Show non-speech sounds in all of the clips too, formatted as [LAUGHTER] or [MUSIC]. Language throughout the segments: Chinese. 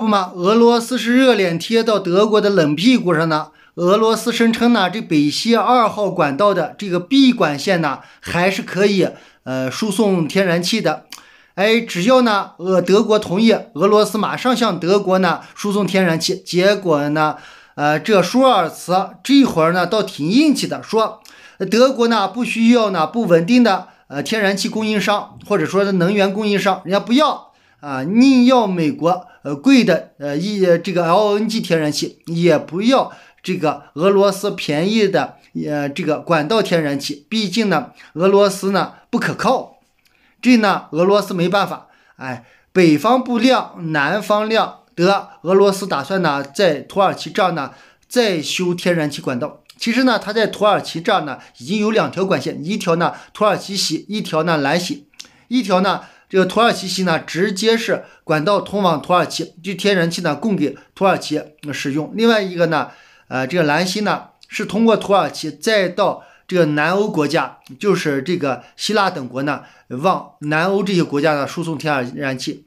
不嘛，俄罗斯是热脸贴到德国的冷屁股上呢。俄罗斯声称呢，这北溪二号管道的这个 B 管线呢，还是可以呃输送天然气的。哎，只要呢俄德国同意，俄罗斯马上向德国呢输送天然气。结果呢，呃，这舒尔茨这会儿呢倒挺硬气的，说德国呢不需要呢不稳定的呃天然气供应商，或者说能源供应商，人家不要。啊，宁要美国呃贵的呃一这个 LNG 天然气，也不要这个俄罗斯便宜的呃这个管道天然气。毕竟呢，俄罗斯呢不可靠，这呢俄罗斯没办法。哎，北方不亮，南方亮，得俄罗斯打算呢在土耳其这儿呢再修天然气管道。其实呢，他在土耳其这儿呢已经有两条管线，一条呢土耳其西，一条呢蓝西，一条呢。这个土耳其西呢，直接是管道通往土耳其，就天然气呢供给土耳其使用。另外一个呢，呃，这个蓝西呢是通过土耳其再到这个南欧国家，就是这个希腊等国呢，往南欧这些国家呢输送天然气。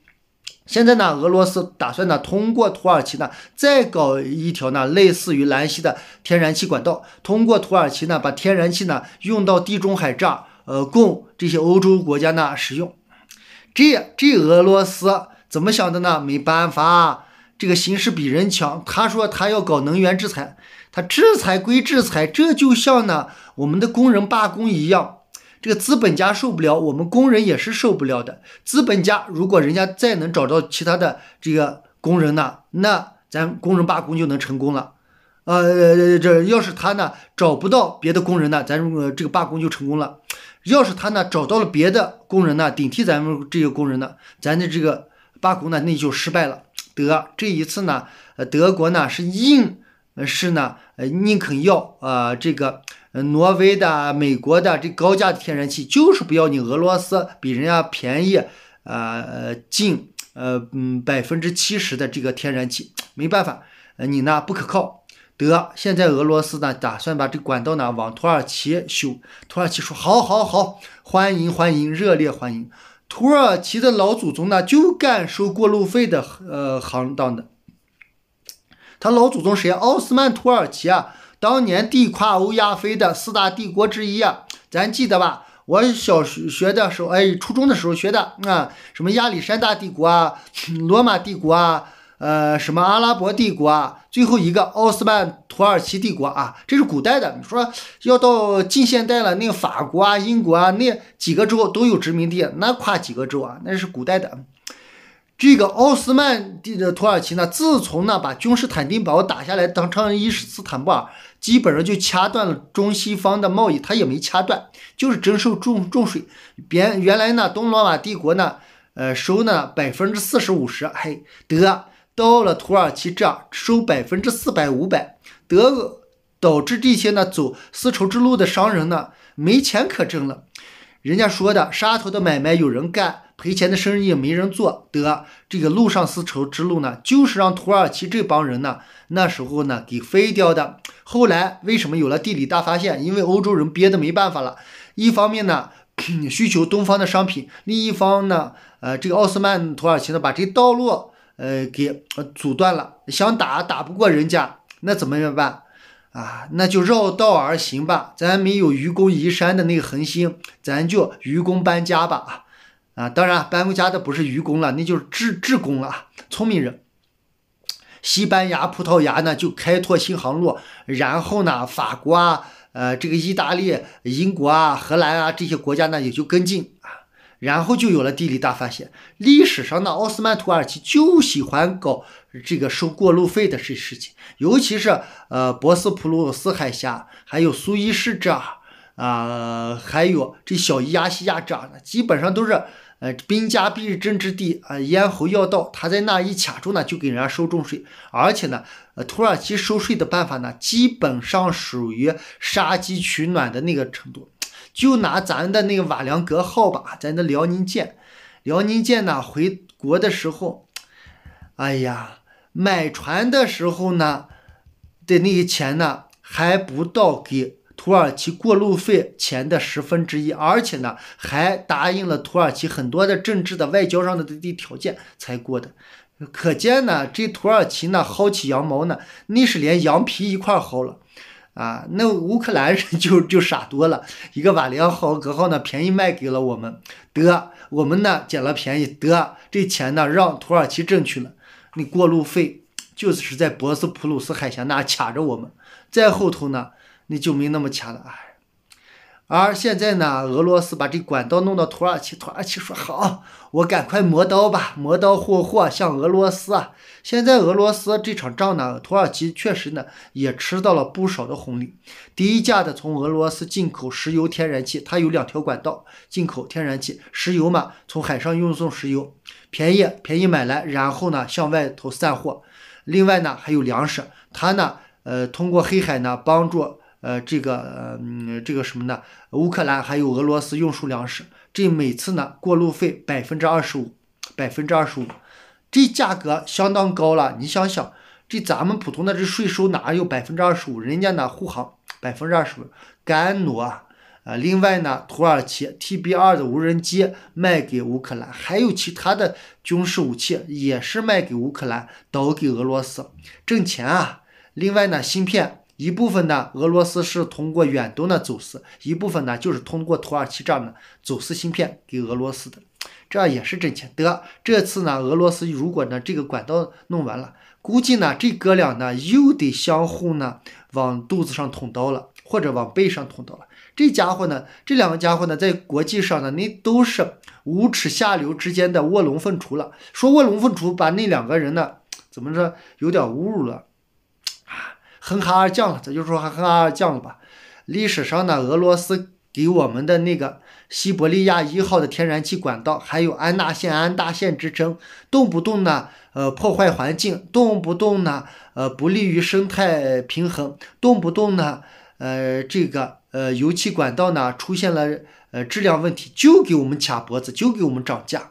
现在呢，俄罗斯打算呢通过土耳其呢再搞一条呢类似于兰西的天然气管道，通过土耳其呢把天然气呢用到地中海这儿，呃，供这些欧洲国家呢使用。这这俄罗斯怎么想的呢？没办法，这个形势比人强。他说他要搞能源制裁，他制裁归制裁，这就像呢我们的工人罢工一样。这个资本家受不了，我们工人也是受不了的。资本家如果人家再能找到其他的这个工人呢，那咱工人罢工就能成功了。呃，这要是他呢找不到别的工人呢，咱如果这个罢工就成功了。要是他呢找到了别的工人呢，顶替咱们这个工人呢，咱的这个罢工呢，那就失败了。德这一次呢，呃，德国呢是硬是呢，呃，宁肯要啊这个，挪威的、美国的这高价的天然气，就是不要你俄罗斯比人家便宜，啊，近呃嗯百分之七十的这个天然气，没办法，你呢不可靠。德现在俄罗斯呢，打算把这管道呢往土耳其修，土耳其说好，好，好，欢迎，欢迎，热烈欢迎。土耳其的老祖宗呢，就干收过路费的呃行当的。他老祖宗谁？奥斯曼土耳其啊，当年地跨欧亚非的四大帝国之一啊，咱记得吧？我小学的时候，哎，初中的时候学的啊，什么亚历山大帝国啊，罗马帝国啊。呃，什么阿拉伯帝国啊，最后一个奥斯曼土耳其帝国啊，这是古代的。你说要到近现代了，那个法国啊、英国啊那几个州都有殖民地，那跨几个州啊，那是古代的。这个奥斯曼地的土耳其呢，自从呢把君士坦丁堡打下来，当成伊斯坦布尔，基本上就掐断了中西方的贸易，他也没掐断，就是征收重重税。别原来呢，东罗马帝国呢，呃，收呢百分之四十五十，嘿，得。到了土耳其这儿收百分之四百五百，得导致这些呢走丝绸之路的商人呢没钱可挣了。人家说的“沙头的买卖有人干，赔钱的生意没人做”，得这个路上丝绸之路呢，就是让土耳其这帮人呢那时候呢给废掉的。后来为什么有了地理大发现？因为欧洲人憋得没办法了，一方面呢 [CLEARS THROAT] 需求东方的商品，另一方呢呃这个奥斯曼土耳其呢把这道路。呃，给阻断了，想打打不过人家，那怎么样办啊？那就绕道而行吧。咱没有愚公移山的那个恒心，咱就愚公搬家吧啊！啊，当然搬家的不是愚公了，那就是智智公了，聪明人。西班牙、葡萄牙呢就开拓新航路，然后呢，法国啊、呃，这个意大利、英国啊、荷兰啊这些国家呢也就跟进啊。然后就有了地理大发现。历史上的奥斯曼土耳其就喜欢搞这个收过路费的这事情，尤其是呃博斯普鲁斯海峡，还有苏伊士这啊，还有这小亚细亚这，基本上都是呃兵家必争之地啊咽喉要道。他在那一卡住呢，就给人家收重税，而且呢，土耳其收税的办法呢，基本上属于杀鸡取暖的那个程度。就拿咱的那个瓦良格号吧，咱的辽宁舰，辽宁舰呢回国的时候，哎呀，买船的时候呢的那些钱呢，还不到给土耳其过路费钱的十分之一，而且呢还答应了土耳其很多的政治的、外交上的的条件才过的。可见呢，这土耳其呢薅起羊毛呢，那是连羊皮一块薅了。啊，那乌克兰人就就傻多了，一个瓦良霍格号呢便宜卖给了我们，得，我们呢捡了便宜，得，这钱呢让土耳其挣去了，那过路费就是是在博斯普鲁斯海峡那卡着我们，再后头呢那就没那么卡了，哎。而现在呢，俄罗斯把这管道弄到土耳其，土耳其说好，我赶快磨刀吧，磨刀霍霍向俄罗斯。啊。现在俄罗斯这场仗呢，土耳其确实呢也吃到了不少的红利。低价的从俄罗斯进口石油、天然气，它有两条管道进口天然气、石油嘛，从海上运送石油，便宜便宜买来，然后呢向外头散货。另外呢还有粮食，它呢呃通过黑海呢帮助。呃，这个，嗯，这个什么呢？乌克兰还有俄罗斯运输粮食，这每次呢过路费百分之二十五，百分之二十五，这价格相当高了。你想想，这咱们普通的这税收哪有百分之二十五？人家呢护航百分之二十五，干挪啊啊！另外呢，土耳其 T B 二的无人机卖给乌克兰，还有其他的军事武器也是卖给乌克兰，倒给俄罗斯挣钱啊。另外呢，芯片。一部分呢，俄罗斯是通过远东的走私；一部分呢，就是通过土耳其这样的走私芯片给俄罗斯的，这样也是挣钱的。这次呢，俄罗斯如果呢这个管道弄完了，估计呢这哥俩呢又得相互呢往肚子上捅刀了，或者往背上捅刀了。这家伙呢，这两个家伙呢，在国际上呢那都是无耻下流之间的卧龙凤雏了。说卧龙凤雏，把那两个人呢怎么说，有点侮辱了。哼哈二将了，咱就说哼哈二将了吧。历史上呢，俄罗斯给我们的那个西伯利亚一号的天然气管道，还有安纳线、安大线之争，动不动呢，呃，破坏环境，动不动呢，呃，不利于生态平衡，动不动呢，呃，这个呃油气管道呢出现了呃质量问题，就给我们卡脖子，就给我们涨价。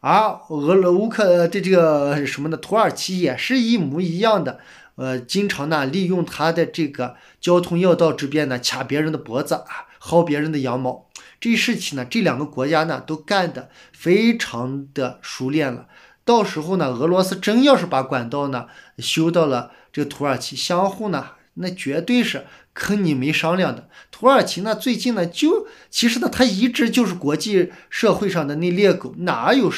而俄、罗乌克的这个什么呢？土耳其也是一模一样的。呃，经常呢，利用他的这个交通要道这边呢，掐别人的脖子啊，薅别人的羊毛。这事情呢，这两个国家呢，都干的非常的熟练了。到时候呢，俄罗斯真要是把管道呢修到了这个土耳其，相互呢，那绝对是坑你没商量的。土耳其呢，最近呢，就其实呢，他一直就是国际社会上的那猎狗，哪有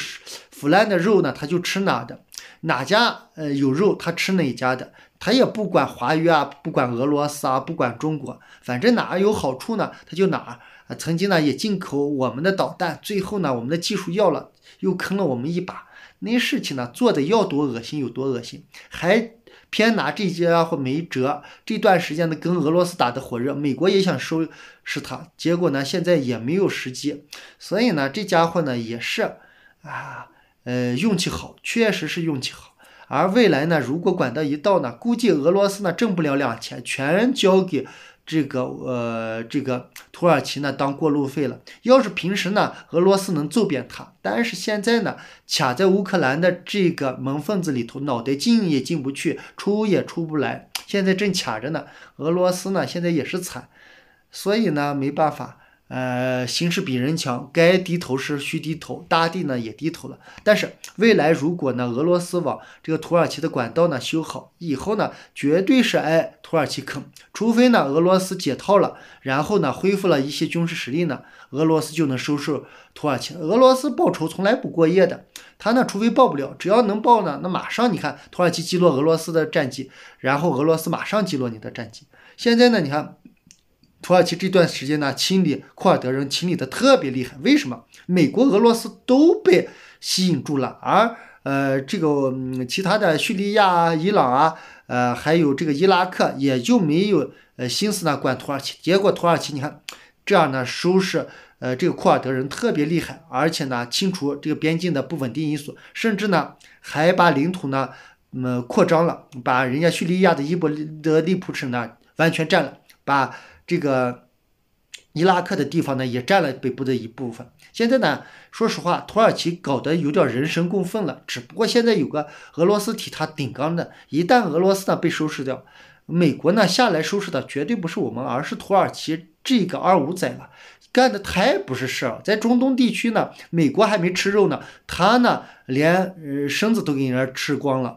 腐烂的肉呢，他就吃哪的，哪家呃有肉，他吃哪家的。他也不管华约啊，不管俄罗斯啊，不管中国，反正哪有好处呢，他就哪。曾经呢也进口我们的导弹，最后呢我们的技术要了，又坑了我们一把。那些事情呢做的要多恶心有多恶心，还偏拿这家伙没辙。这段时间呢跟俄罗斯打得火热，美国也想收拾他，结果呢现在也没有时机。所以呢这家伙呢也是，啊，呃，运气好，确实是运气好。而未来呢，如果管道一到呢，估计俄罗斯呢挣不了两千，全交给这个呃这个土耳其呢当过路费了。要是平时呢，俄罗斯能揍扁他，但是现在呢卡在乌克兰的这个门缝子里头，脑袋进也进不去，出也出不来，现在正卡着呢。俄罗斯呢现在也是惨，所以呢没办法。呃，形势比人强，该低头时需低头，大地呢也低头了。但是未来如果呢，俄罗斯往这个土耳其的管道呢修好以后呢，绝对是挨土耳其坑，除非呢俄罗斯解套了，然后呢恢复了一些军事实力呢，俄罗斯就能收拾土耳其。俄罗斯报仇从来不过夜的，他呢除非报不了，只要能报呢，那马上你看土耳其击落俄罗斯的战机，然后俄罗斯马上击落你的战机。现在呢，你看。土耳其这段时间呢，清理库尔德人清理的特别厉害。为什么？美国、俄罗斯都被吸引住了，而呃，这个其他的叙利亚、伊朗啊，呃，还有这个伊拉克，也就没有呃心思呢管土耳其。结果土耳其，你看这样呢，收拾呃这个库尔德人特别厉害，而且呢清除这个边境的不稳定因素，甚至呢还把领土呢呃扩张了，把人家叙利亚的伊伯德利普省呢完全占了，把。这个伊拉克的地方呢，也占了北部的一部分。现在呢，说实话，土耳其搞得有点人神共愤了。只不过现在有个俄罗斯替他顶缸的，一旦俄罗斯呢被收拾掉，美国呢下来收拾的绝对不是我们，而是土耳其这个二五仔了，干的太不是事儿。在中东地区呢，美国还没吃肉呢，他呢连身子都给人家吃光了。